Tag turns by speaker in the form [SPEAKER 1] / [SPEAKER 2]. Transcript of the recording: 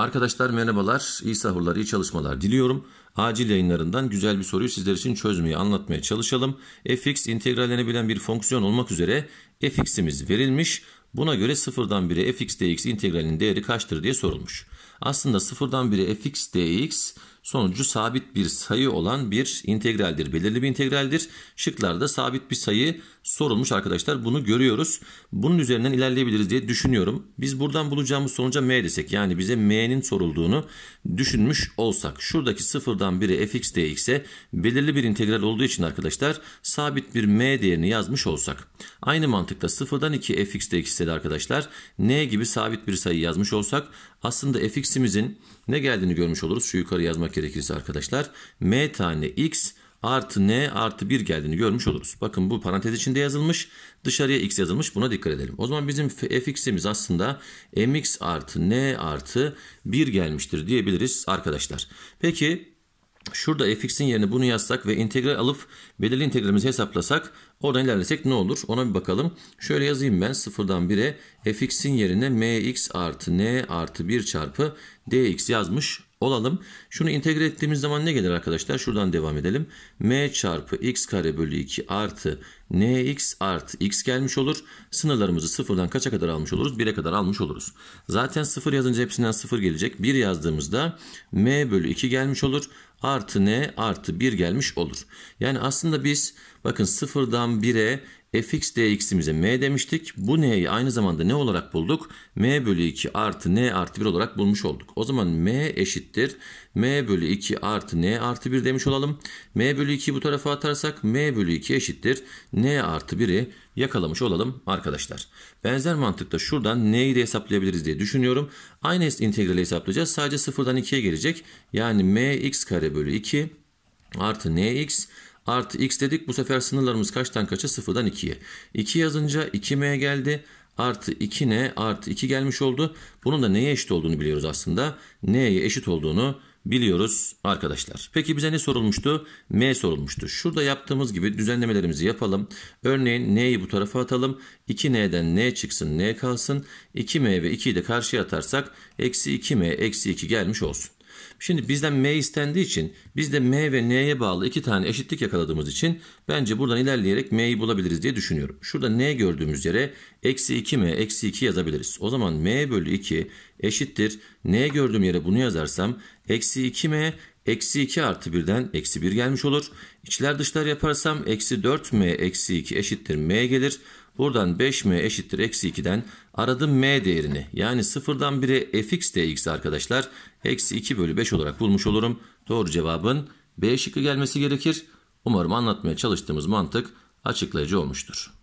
[SPEAKER 1] Arkadaşlar merhabalar, iyi sahurlar, iyi çalışmalar diliyorum. Acil yayınlarından güzel bir soruyu sizler için çözmeyi, anlatmaya çalışalım. fx integrallenebilen bir fonksiyon olmak üzere fx'imiz verilmiş. Buna göre sıfırdan biri fx dx integralinin değeri kaçtır diye sorulmuş. Aslında sıfırdan biri fx dx sonucu sabit bir sayı olan bir integraldir. Belirli bir integraldir. Şıklarda sabit bir sayı sorulmuş arkadaşlar. Bunu görüyoruz. Bunun üzerinden ilerleyebiliriz diye düşünüyorum. Biz buradan bulacağımız sonuca m desek yani bize m'nin sorulduğunu düşünmüş olsak. Şuradaki sıfırdan biri fx dx'e belirli bir integral olduğu için arkadaşlar sabit bir m değerini yazmış olsak. Aynı mantıkla sıfırdan 2 fx dx'e de arkadaşlar n gibi sabit bir sayı yazmış olsak aslında fx'imizin ne geldiğini görmüş oluruz. Şu yukarı yazmak gerekirse arkadaşlar m tane x artı n artı 1 geldiğini görmüş oluruz. Bakın bu parantez içinde yazılmış. Dışarıya x yazılmış. Buna dikkat edelim. O zaman bizim fx'imiz aslında mx artı n artı 1 gelmiştir diyebiliriz arkadaşlar. Peki şurada fx'in yerine bunu yazsak ve integral alıp belirli integralimizi hesaplasak oradan ilerlesek ne olur? Ona bir bakalım. Şöyle yazayım ben sıfırdan 1'e fx'in yerine mx artı n artı 1 çarpı dx yazmış olalım. Şunu integre ettiğimiz zaman ne gelir arkadaşlar? Şuradan devam edelim. m çarpı x kare bölü 2 artı nx artı x gelmiş olur. Sınırlarımızı sıfırdan kaça kadar almış oluruz? 1'e kadar almış oluruz. Zaten sıfır yazınca hepsinden sıfır gelecek. 1 yazdığımızda m bölü 2 gelmiş olur. Artı n artı 1 gelmiş olur. Yani aslında biz bakın sıfırdan 1'e fx dx'imize m demiştik. Bu n'yi aynı zamanda ne olarak bulduk? m bölü 2 artı n artı 1 olarak bulmuş olduk. O zaman m eşittir. m bölü 2 artı n artı 1 demiş olalım. m bölü 2'yi bu tarafa atarsak m bölü 2 eşittir. n artı 1'i yakalamış olalım arkadaşlar. Benzer mantıkta şuradan n'yi de hesaplayabiliriz diye düşünüyorum. Aynı integrali hesaplayacağız. Sadece 0'dan 2'ye gelecek. Yani mx kare bölü 2 artı nx Artı x dedik bu sefer sınırlarımız kaçtan kaça? Sıfırdan 2'ye. 2 yazınca 2m geldi. Artı 2 ne artı 2 gelmiş oldu. Bunun da neye eşit olduğunu biliyoruz aslında. n'ye eşit olduğunu biliyoruz arkadaşlar. Peki bize ne sorulmuştu? M sorulmuştu. Şurada yaptığımız gibi düzenlemelerimizi yapalım. Örneğin N'yi bu tarafa atalım. 2N'den N çıksın N kalsın. 2M ve 2'yi de karşıya atarsak eksi 2M eksi 2 gelmiş olsun. Şimdi bizden M istendiği için biz de M ve N'ye bağlı iki tane eşitlik yakaladığımız için bence buradan ilerleyerek M'yi bulabiliriz diye düşünüyorum. Şurada N gördüğümüz yere eksi 2M eksi 2 yazabiliriz. O zaman M bölü 2 eşittir. N gördüğüm yere bunu yazarsam eksi 2M Eksi 2 artı 1'den eksi 1 gelmiş olur. İçler dışlar yaparsam eksi 4m eksi 2 eşittir m gelir. Buradan 5m eşittir eksi 2'den aradım m değerini yani sıfırdan 1'e fx dx arkadaşlar eksi 2 bölü 5 olarak bulmuş olurum. Doğru cevabın B şıkkı gelmesi gerekir. Umarım anlatmaya çalıştığımız mantık açıklayıcı olmuştur.